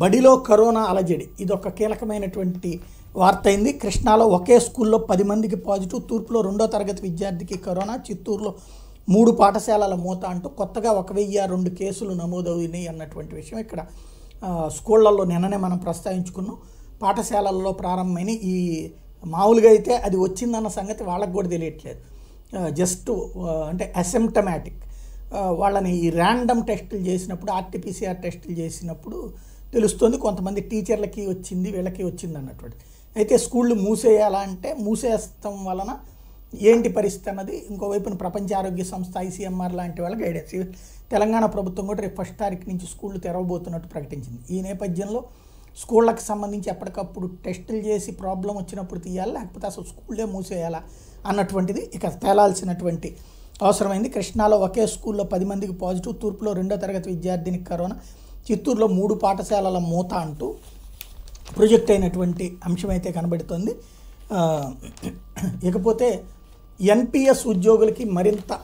బడిలో కరోనా అలజడి ఇది ఒక కీలకమైనటువంటి వార్త అయింది కృష్ణాలో ఒకే స్కూల్లో పది మందికి పాజిటివ్ తూర్పులో రెండో తరగతి విద్యార్థికి కరోనా చిత్తూరులో మూడు పాఠశాలల మూత అంటూ కొత్తగా ఒక వెయ్యి రెండు కేసులు నమోదవునాయి అన్నటువంటి విషయం ఇక్కడ స్కూళ్లలో నిన్ననే మనం ప్రస్తావించుకున్నాం పాఠశాలల్లో ప్రారంభమైన ఈ మామూలుగా అయితే అది వచ్చిందన్న సంగతి వాళ్ళకు కూడా తెలియట్లేదు జస్ట్ అంటే అసిమ్టమాటిక్ వాళ్ళని ఈ ర్యాండమ్ టెస్టులు చేసినప్పుడు ఆర్టీపీసీఆర్ టెస్టులు చేసినప్పుడు తెలుస్తుంది కొంతమంది టీచర్లకి వచ్చింది వీళ్ళకి వచ్చింది అన్నటువంటి అయితే స్కూళ్ళు మూసేయాలంటే మూసేస్తాం వలన ఏంటి పరిస్థితి అన్నది ఇంకోవైపున ప్రపంచ ఆరోగ్య సంస్థ ఐసీఎంఆర్ లాంటి వాళ్ళ గైడెన్స్ తెలంగాణ ప్రభుత్వం కూడా రేపు ఫస్ట్ తారీఖు నుంచి స్కూళ్ళు తెరవబోతున్నట్టు ప్రకటించింది ఈ నేపథ్యంలో స్కూళ్ళకి సంబంధించి ఎప్పటికప్పుడు టెస్టులు చేసి ప్రాబ్లం వచ్చినప్పుడు తీయాలి లేకపోతే అసలు స్కూళ్ళే మూసేయాలా అన్నటువంటిది ఇక తేలాల్సినటువంటి అవసరమైంది కృష్ణాలో ఒకే స్కూల్లో పది మందికి పాజిటివ్ తూర్పులో రెండో తరగతి విద్యార్థినికి కరోనా చిత్తూరులో మూడు పాఠశాలల మూత అంటూ ప్రొజెక్ట్ అయినటువంటి అంశం అయితే కనబడుతుంది ఇకపోతే ఎన్పిఎస్ ఉద్యోగులకి మరింత